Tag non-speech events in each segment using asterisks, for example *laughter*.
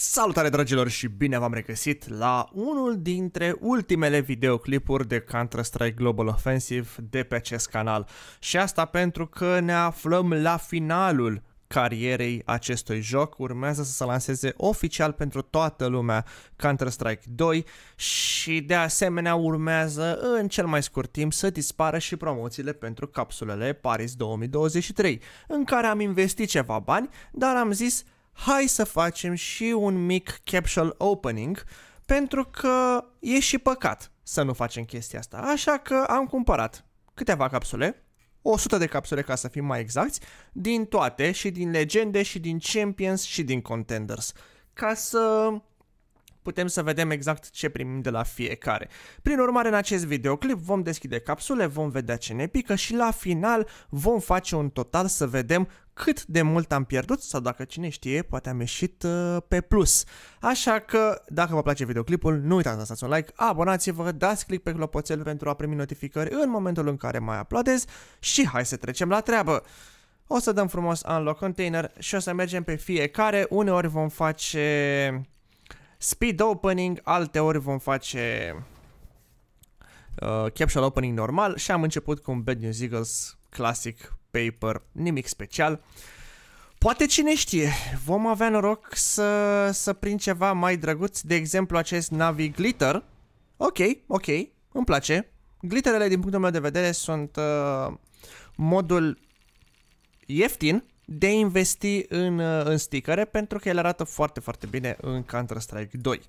Salutare dragilor și bine v-am regăsit la unul dintre ultimele videoclipuri de Counter-Strike Global Offensive de pe acest canal. Și asta pentru că ne aflăm la finalul carierei acestui joc. Urmează să se lanseze oficial pentru toată lumea Counter-Strike 2 și de asemenea urmează în cel mai scurt timp să dispară și promoțiile pentru capsulele Paris 2023, în care am investit ceva bani, dar am zis hai să facem și un mic capsule opening, pentru că e și păcat să nu facem chestia asta. Așa că am cumpărat câteva capsule, 100 de capsule ca să fim mai exacti, din toate și din legende și din champions și din contenders, ca să putem să vedem exact ce primim de la fiecare. Prin urmare, în acest videoclip vom deschide capsule, vom vedea ce ne pică și la final vom face un total să vedem cât de mult am pierdut sau dacă cine știe, poate am ieșit uh, pe plus. Așa că, dacă vă place videoclipul, nu uitați să lăsați un like, abonați-vă, dați click pe clopoțel pentru a primi notificări în momentul în care mai aplodez și hai să trecem la treabă! O să dăm frumos unlock container și o să mergem pe fiecare, uneori vom face speed opening, alte ori vom face uh, capsule opening normal și am început cu un Bad News Eagles classic paper, nimic special. Poate cine știe, vom avea noroc să, să prind ceva mai drăguț, de exemplu acest Navi Glitter. Ok, ok, îmi place. Glitterele din punctul meu de vedere sunt uh, modul ieftin de a investi în, uh, în sticăre pentru că el arată foarte, foarte bine în Counter-Strike 2.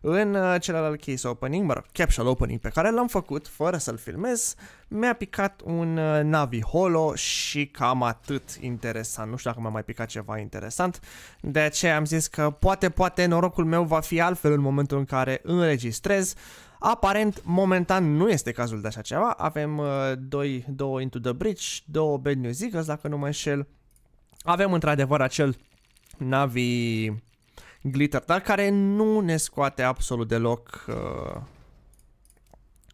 În uh, celălalt case opening, mă rog, capsule opening pe care l-am făcut fără să-l filmez, mi-a picat un uh, Navi Holo și cam atât interesant. Nu știu dacă m a mai picat ceva interesant, de aceea am zis că poate, poate norocul meu va fi altfel în momentul în care înregistrez. Aparent, momentan nu este cazul de așa ceva. Avem 2 uh, doi, două Into the Bridge, două Bad news, Ziggers, dacă nu mă înșel, avem într-adevăr acel Navi Glitter, dar care nu ne scoate absolut deloc uh,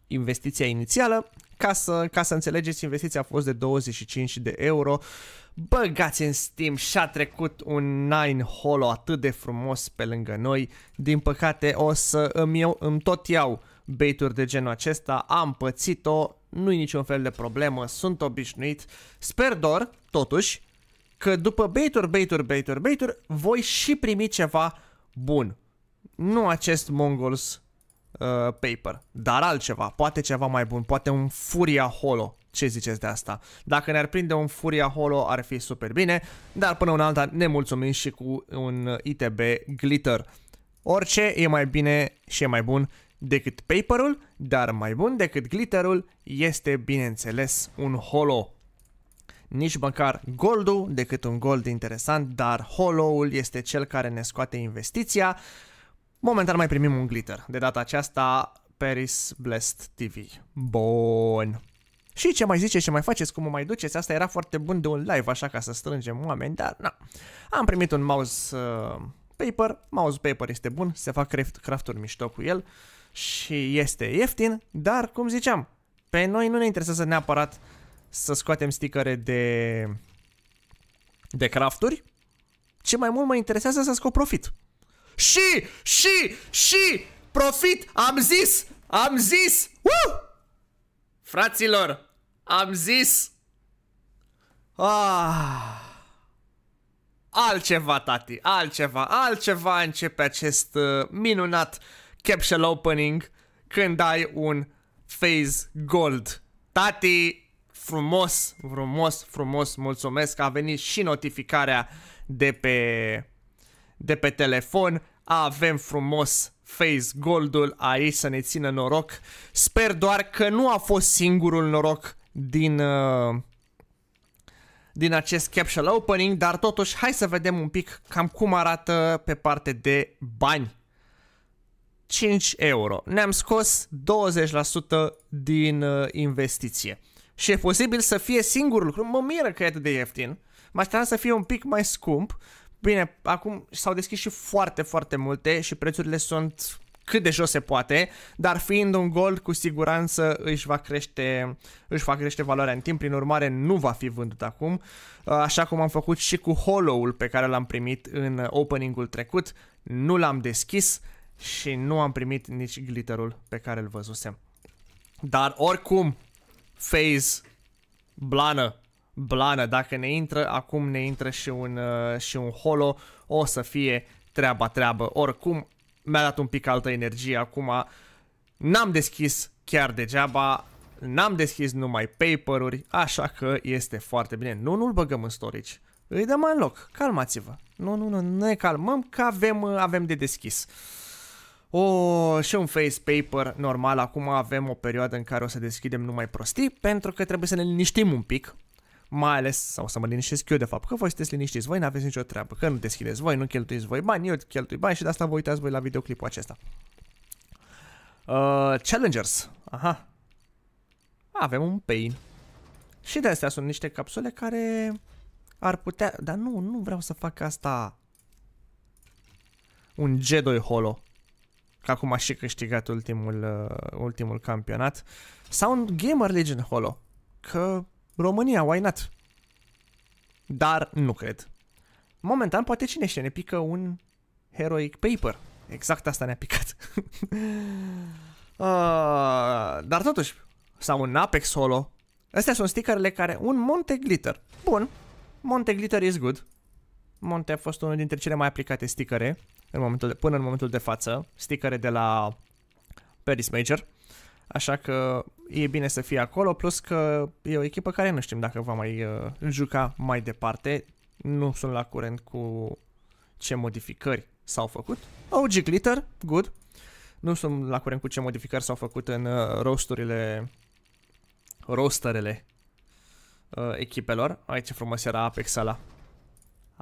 investiția inițială. Ca să, ca să înțelegeți, investiția a fost de 25 de euro. Băgați în Steam și a trecut un Nine holo atât de frumos pe lângă noi. Din păcate o să îmi, eu, îmi tot iau baituri de genul acesta. Am pățit-o, nu-i niciun fel de problemă, sunt obișnuit. Sper doar, totuși, că după baituri, baituri, baituri, baituri, voi și primi ceva bun. Nu acest Mongols uh, paper, dar altceva, poate ceva mai bun, poate un Furia Holo. Ce ziceți de asta? Dacă ne-ar prinde un Furia Holo ar fi super bine, dar până un alta ne mulțumim și cu un ITB Glitter. Orice e mai bine și e mai bun decât paperul, dar mai bun decât glitterul este, bineînțeles, un holo nici măcar goldul, decât un gold interesant, dar hollow-ul este cel care ne scoate investiția. Momentan mai primim un glitter, de data aceasta Paris Blessed TV. Bun. Și ce mai ziceți, ce mai faceți, cum o mai duceți, asta era foarte bun de un live așa ca să strângem oameni, dar na. Am primit un mouse uh, paper, mouse paper este bun, se fac craft, crafturi mișto cu el și este ieftin, dar cum ziceam, pe noi nu ne interesează neapărat uh, să scoatem sticăre de, de crafturi, ce mai mult mă interesează să scot profit. Și, și, și, profit, am zis, am zis, uh! Fraților, am zis, ah, altceva tati, altceva, altceva începe acest uh, minunat capsule opening când ai un phase gold. Tati, frumos, frumos, frumos, mulțumesc. A venit și notificarea de pe, de pe telefon. Avem frumos face goldul aici să ne țină noroc. Sper doar că nu a fost singurul noroc din, uh, din acest capsule opening, dar totuși hai să vedem un pic cam cum arată pe parte de bani. 5 euro. Ne-am scos 20% din uh, investiție și e posibil să fie singurul lucru. Mă miră că e atât de ieftin. Mă așteptam să fie un pic mai scump. Bine, acum s-au deschis și foarte, foarte multe și prețurile sunt cât de jos se poate, dar fiind un gol, cu siguranță își va crește, își va crește valoarea în timp, prin urmare nu va fi vândut acum, așa cum am făcut și cu Hollow-ul pe care l-am primit în opening-ul trecut, nu l-am deschis și nu am primit nici glitterul pe care îl văzusem. Dar oricum, phase, blană, blană. Dacă ne intră, acum ne intră și un, uh, și un holo, o să fie treaba treabă. Oricum, mi-a dat un pic altă energie acum. N-am deschis chiar degeaba, n-am deschis numai paper-uri, așa că este foarte bine. Nu, nu-l băgăm în storage. Îi dăm în loc, calmați-vă. Nu, nu, nu, ne calmăm că avem, uh, avem de deschis o, oh, și un face paper normal. Acum avem o perioadă în care o să deschidem numai prostii pentru că trebuie să ne liniștim un pic. Mai ales, sau să mă liniștesc eu de fapt, că voi sunteți liniștiți, voi nu aveți nicio treabă, că nu deschideți voi, nu cheltuiți voi bani, eu cheltui bani și de asta vă uitați voi la videoclipul acesta. Uh, challengers. Aha. Avem un pain. Și de astea sunt niște capsule care ar putea... Dar nu, nu vreau să fac asta. Un Jedi Holo că acum a și câștigat ultimul, uh, ultimul campionat, sau un Gamer Legion Holo, că România, why not? Dar nu cred. Momentan, poate cine știe, ne pică un Heroic Paper. Exact asta ne-a picat. uh, *laughs* dar totuși, sau un Apex Holo. Astea sunt stickerele care... Un Monte Glitter. Bun. Monte Glitter is good. Monte a fost unul dintre cele mai aplicate stickere în momentul de, până în momentul de față, stickere de la Paris Major. Așa că e bine să fie acolo, plus că e o echipă care nu știm dacă va mai uh, juca mai departe. Nu sunt la curent cu ce modificări s-au făcut. OG Glitter, good. Nu sunt la curent cu ce modificări s-au făcut în uh, rosturile rosterele uh, echipelor. Aici frumos era Apex sala.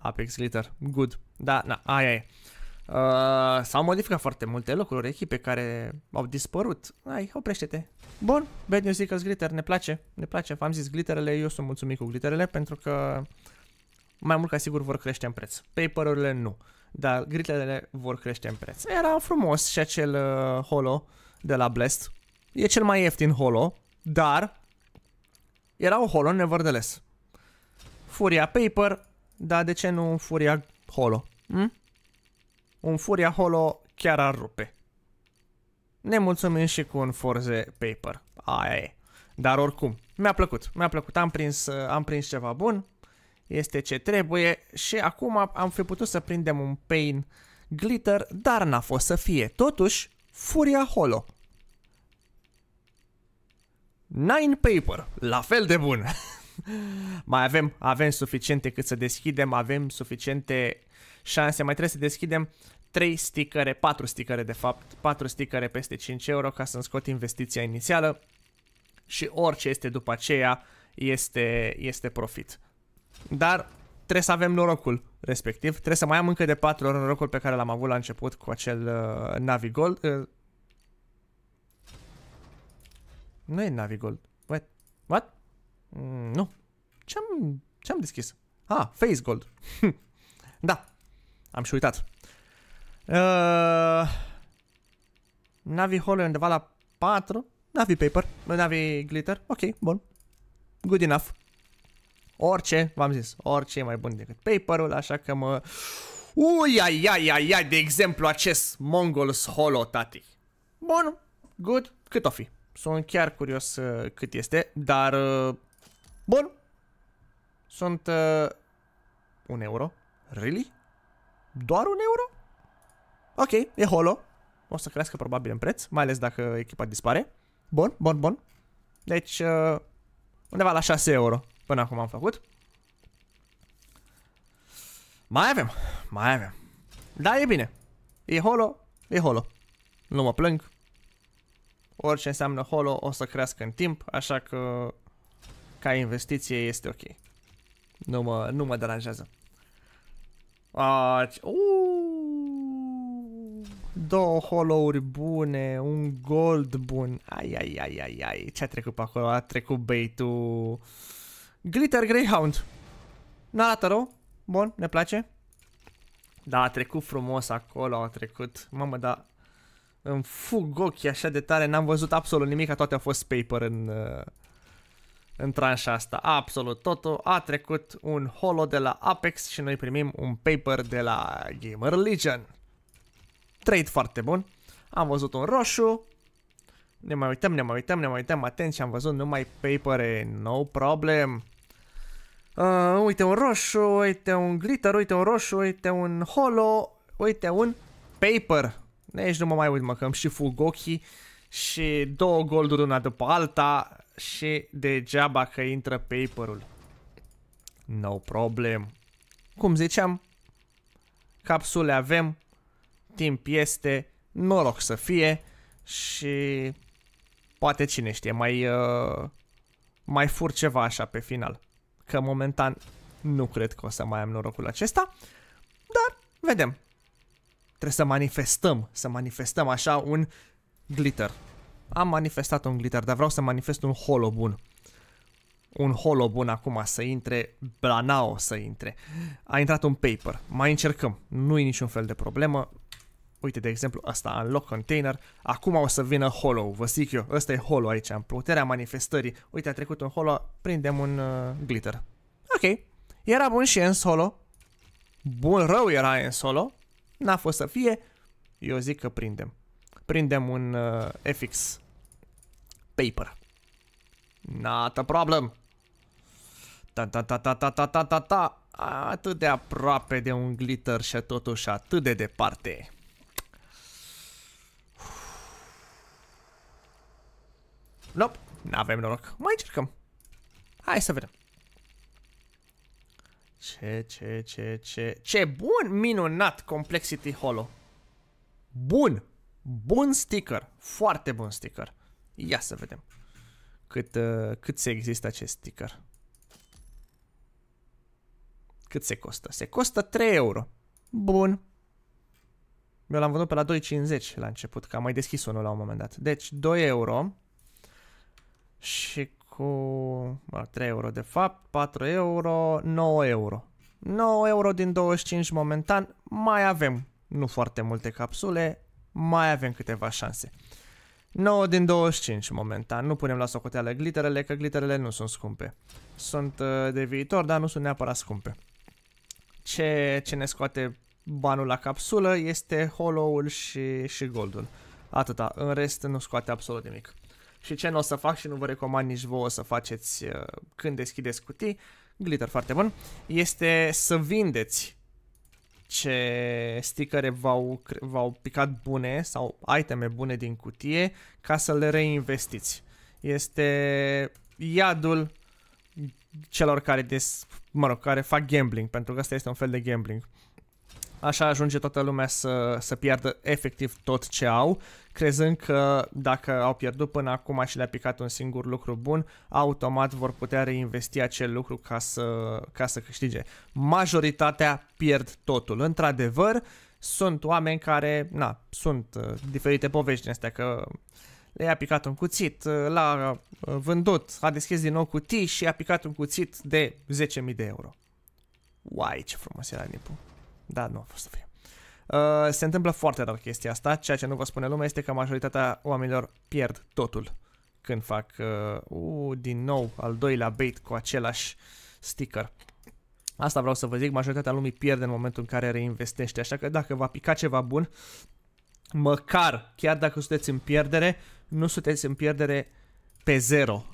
Apex Glitter, good. Da, na, aia e. Uh, s-au modificat foarte multe locuri, echipe care au dispărut. Hai, oprește-te. Bun, Bad News că Glitter, ne place, ne place. V-am zis, glitterele, eu sunt mulțumit cu glitterele pentru că mai mult ca sigur vor crește în preț. Paperurile nu, dar glitterele vor crește în preț. Era frumos și acel uh, holo de la Blast. E cel mai ieftin holo, dar era un holo nevărdeles. Furia Paper dar de ce nu un Furia Holo? Hm? Un Furia Holo chiar ar rupe. Ne mulțumim și cu un Forze Paper. Aia e. Dar oricum, mi-a plăcut, mi-a plăcut. Am prins, uh, am prins ceva bun, este ce trebuie și acum am fi putut să prindem un pain glitter, dar n-a fost să fie. Totuși, Furia Holo. Nine Paper, la fel de bun. *laughs* mai avem, avem suficiente cât să deschidem, avem suficiente șanse, mai trebuie să deschidem 3 sticăre, 4 sticăre de fapt, 4 sticăre peste 5 euro ca să-mi scot investiția inițială și orice este după aceea este, este profit. Dar trebuie să avem norocul respectiv, trebuie să mai am încă de 4 ori norocul pe care l-am avut la început cu acel uh, Navigold. Uh, nu e Navigold What? What? Mm, nu. Ce-am ce am deschis? Ah, Face Gold. *laughs* da. Am și uitat. Uh, Navi Holo undeva la 4. Navi Paper. Navi Glitter. Ok, bun. Good enough. Orice, v-am zis, orice e mai bun decât paperul, așa că mă... Uia, ai, ai, ai, de exemplu, acest Mongols Holo, tati. Bun, good, cât o fi. Sunt chiar curios uh, cât este, dar uh, Bun. Sunt uh, un euro. Really? Doar un euro? Ok, e holo. O să crească probabil în preț, mai ales dacă echipa dispare. Bun, bun, bun. Deci, uh, undeva la 6 euro până acum am făcut. Mai avem, mai avem. Da, e bine. E holo, e holo. Nu mă plâng. Orice înseamnă holo o să crească în timp, așa că ca investiție este ok. Nu mă, nu mă deranjează. Aci, două holouri bune, un gold bun. Ai, ai, ai, ai, ai. Ce a trecut pe acolo? A trecut baitul. Glitter Greyhound. N-arată rău. Bun, ne place. Da, a trecut frumos acolo, a trecut. Mamă, da. Îmi fug ochii așa de tare, n-am văzut absolut nimic, toate au fost paper în... Uh în tranșa asta, absolut totul. A trecut un holo de la Apex și noi primim un paper de la Gamer Legion. Trade foarte bun. Am văzut un roșu. Ne mai uităm, ne mai uităm, ne mai uităm, atenție, am văzut numai papere, no problem. Uh, uite un roșu, uite un glitter, uite un roșu, uite un holo, uite un paper. Aici nu mă mai uit, mă, că am și fug ochii și două golduri una după alta și degeaba că intră paperul. No problem. Cum ziceam, capsule avem, timp este, noroc să fie și poate cine știe, mai, uh, mai fur ceva așa pe final. Că momentan nu cred că o să mai am norocul acesta, dar vedem. Trebuie să manifestăm, să manifestăm așa un glitter. Am manifestat un glitter, dar vreau să manifest un holo bun. Un holo bun acum să intre, Blanao să intre. A intrat un paper, mai încercăm, nu e niciun fel de problemă. Uite, de exemplu, ăsta, unlock container, acum o să vină hollow, vă zic eu, ăsta e hollow aici, în puterea manifestării. Uite, a trecut un hollow, prindem un uh, glitter. Ok, era bun și în solo, bun rău era în solo, n-a fost să fie, eu zic că prindem prindem un uh, FX paper. Not a problem. Ta ta ta ta ta ta ta ta ta. Atât de aproape de un glitter și totuși atât de departe. Nope, n-avem noroc. Mai încercăm. Hai să vedem. Ce, ce, ce, ce... Ce bun, minunat Complexity Hollow. Bun! Bun sticker, foarte bun sticker. Ia să vedem cât, uh, cât se există acest sticker. Cât se costă? Se costă 3 euro. Bun. Eu l-am vândut pe la 2,50 la început, că am mai deschis unul la un moment dat. Deci 2 euro și cu 3 euro de fapt, 4 euro, 9 euro. 9 euro din 25 momentan, mai avem nu foarte multe capsule, mai avem câteva șanse. 9 din 25 momentan, nu punem la socoteală glitterele, că glitterele nu sunt scumpe. Sunt uh, de viitor, dar nu sunt neapărat scumpe. Ce, ce ne scoate banul la capsulă este hollow-ul și, și goldul. Atâta, în rest nu scoate absolut nimic. Și ce nu o să fac și nu vă recomand nici vouă să faceți uh, când deschideți cutii, glitter foarte bun, este să vindeți ce stickere v-au, v-au picat bune sau iteme bune din cutie ca să le reinvestiți. Este iadul celor care, des, mă rog, care fac gambling, pentru că asta este un fel de gambling. Așa ajunge toată lumea să, să piardă efectiv tot ce au crezând că dacă au pierdut până acum și le-a picat un singur lucru bun, automat vor putea reinvesti acel lucru ca să, ca să câștige. Majoritatea pierd totul. Într-adevăr, sunt oameni care, na, sunt uh, diferite povești din astea, că le-a picat un cuțit, uh, l-a uh, vândut, a deschis din nou cutii și a picat un cuțit de 10.000 de euro. Uai, ce frumos era nipul. Da, nu a fost să fie. Uh, se întâmplă foarte rar chestia asta, ceea ce nu vă spune lumea este că majoritatea oamenilor pierd totul când fac uh, uh, din nou al doilea bait cu același sticker. Asta vreau să vă zic, majoritatea lumii pierde în momentul în care reinvestește, așa că dacă va pica ceva bun, măcar, chiar dacă sunteți în pierdere, nu sunteți în pierdere pe zero,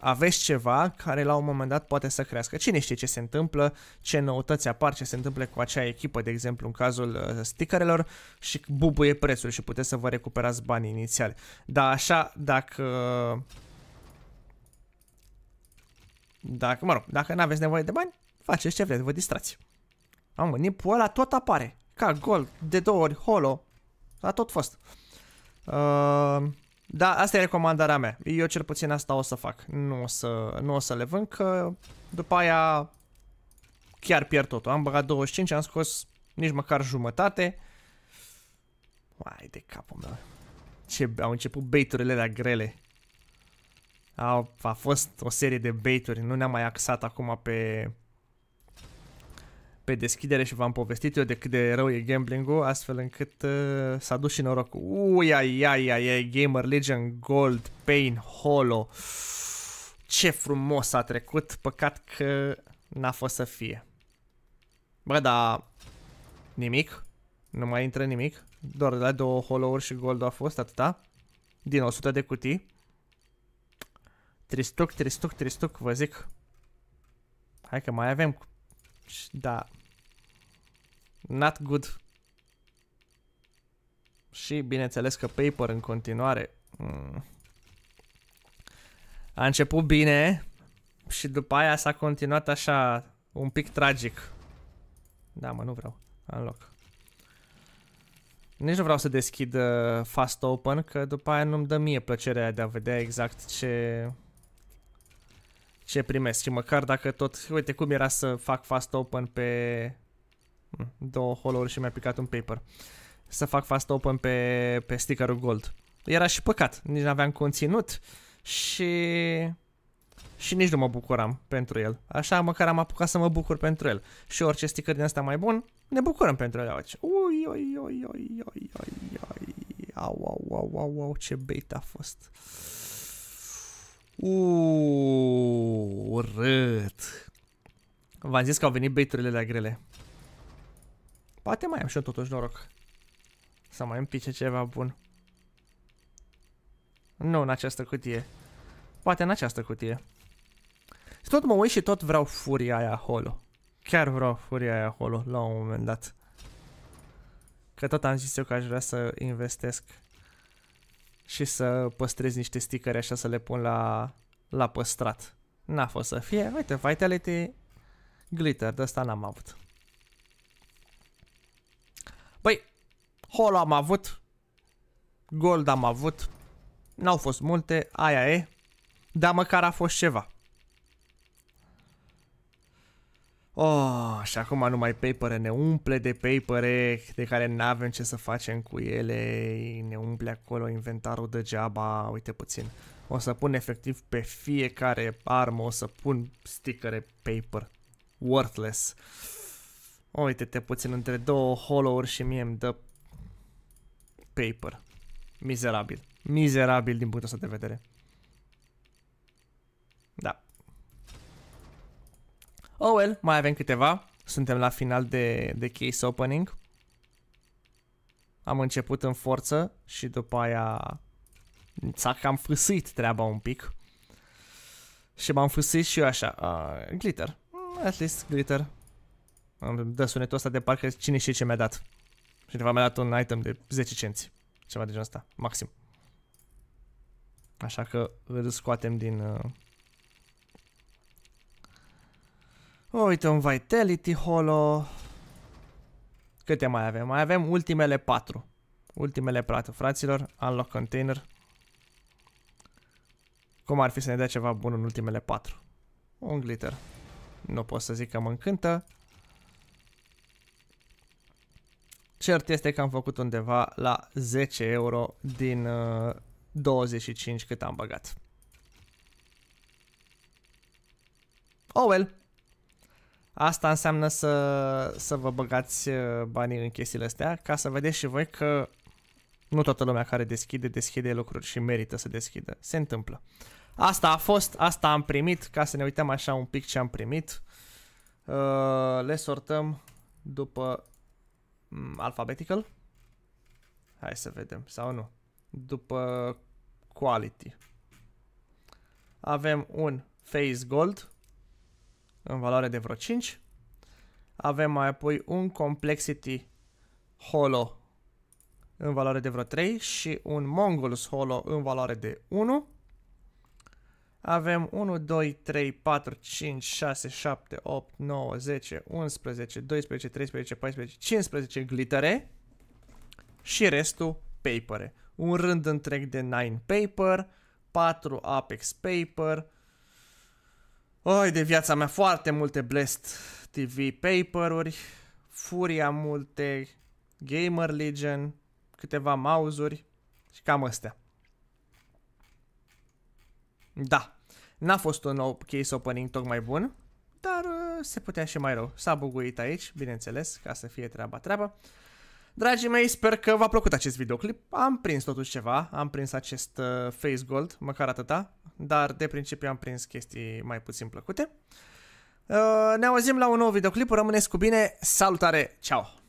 aveți ceva care la un moment dat poate să crească. Cine știe ce se întâmplă, ce noutăți apar, ce se întâmplă cu acea echipă, de exemplu în cazul uh, stickerelor și bubuie prețul și puteți să vă recuperați banii inițiali. Dar așa, dacă... Dacă, mă rog, dacă nu aveți nevoie de bani, faceți ce vreți, vă distrați. Am nipul ăla tot apare, ca gol, de două ori, holo, a tot fost. Uh... Da, asta e recomandarea mea. Eu cel puțin asta o să fac. Nu o să, nu o să le vând, că după aia chiar pierd totul. Am băgat 25, am scos nici măcar jumătate. Uai de capul meu. Ce, au început baiturile de grele. Au, a fost o serie de baituri, nu ne-am mai axat acum pe pe deschidere și v-am povestit eu de cât de rău e gambling-ul, astfel încât uh, s-a dus și norocul. Uia, ia, ia, ia, Gamer Legion Gold, Pain, Holo. Ce frumos a trecut, păcat că n-a fost să fie. Bă, da, nimic, nu mai intră nimic, doar de la două holouri și gold a fost, atâta, din 100 de cutii. Tristuc, tristuc, tristuc, vă zic. Hai că mai avem. Da. Not good. Și bineînțeles că Paper în continuare. Mm. A început bine și după aia s-a continuat așa un pic tragic. Da, mă, nu vreau. În loc. Nici nu vreau să deschid uh, fast open, că după aia nu-mi dă mie plăcerea de a vedea exact ce ce primesc. Și măcar dacă tot, uite cum era să fac fast open pe două hollow și mi-a picat un paper. Să fac fast open pe, pe stickerul gold. Era și păcat, nici nu aveam conținut și... Și nici nu mă bucuram pentru el. Așa măcar am apucat să mă bucur pentru el. Și orice sticker din asta mai bun, ne bucurăm pentru el aici. Deci, ui, ui, ui, ui, ui, ui, ui. Au, au, au, au, au, ce bait a fost. Uuuu, urât. V-am zis că au venit baiturile de grele. Poate mai am și eu totuși noroc. Să mai împice ceva bun. Nu în această cutie. Poate în această cutie. Și tot mă uit și tot vreau furia aia holo. Chiar vreau furia aia holo la un moment dat. Că tot am zis eu că aș vrea să investesc și să păstrez niște sticări așa să le pun la, la păstrat. N-a fost să fie. Uite, Vitality Glitter, de asta n-am avut. Băi, hol am avut, Gold am avut, n-au fost multe, aia e, dar măcar a fost ceva. Oh, și acum numai papere ne umple de papere de care n-avem ce să facem cu ele, ne umple acolo inventarul degeaba, uite puțin. O să pun efectiv pe fiecare armă, o să pun stickere paper. Worthless. Uite-te puțin între două hollow și mie îmi dă paper. Mizerabil. Mizerabil din punctul ăsta de vedere. Da. Oh well, mai avem câteva. Suntem la final de, de case opening. Am început în forță și după aia s-a cam fâsit treaba un pic. Și m-am fâsit și eu așa. Uh, glitter. Mm, at least glitter. Îmi dă sunetul ăsta de parcă cine știe ce mi-a dat. Cineva mi-a dat un item de 10 cenți. Ceva de genul ăsta, maxim. Așa că îl scoatem din... Uh... Uite, un Vitality Holo. Câte mai avem? Mai avem ultimele patru. Ultimele patru, fraților. Unlock container. Cum ar fi să ne dea ceva bun în ultimele patru? Un glitter. Nu pot să zic că mă încântă, Cert este că am făcut undeva la 10 euro din uh, 25 cât am băgat. Oh well. Asta înseamnă să, să vă băgați uh, banii în chestiile astea ca să vedeți și voi că nu toată lumea care deschide, deschide lucruri și merită să deschidă. Se întâmplă. Asta a fost, asta am primit, ca să ne uităm așa un pic ce am primit. Uh, le sortăm după Mm, alphabetical? Hai să vedem, sau nu? După quality. Avem un face gold în valoare de vreo 5. Avem mai apoi un complexity holo în valoare de vreo 3 și un mongols holo în valoare de 1. Avem 1, 2, 3, 4, 5, 6, 7, 8, 9, 10, 11, 12, 13, 14, 15 glitere și restul papere. Un rând întreg de 9 paper, 4 apex paper, Oi, de viața mea foarte multe Blast TV paper-uri, furia multe, Gamer Legion, câteva mouse-uri și cam astea. Da, n-a fost un nou case opening tocmai bun, dar uh, se putea și mai rău. S-a buguit aici, bineînțeles, ca să fie treaba treaba. Dragii mei, sper că v-a plăcut acest videoclip. Am prins totuși ceva, am prins acest uh, face gold, măcar atâta, dar de principiu am prins chestii mai puțin plăcute. Uh, ne auzim la un nou videoclip, rămâneți cu bine, salutare, Ciao.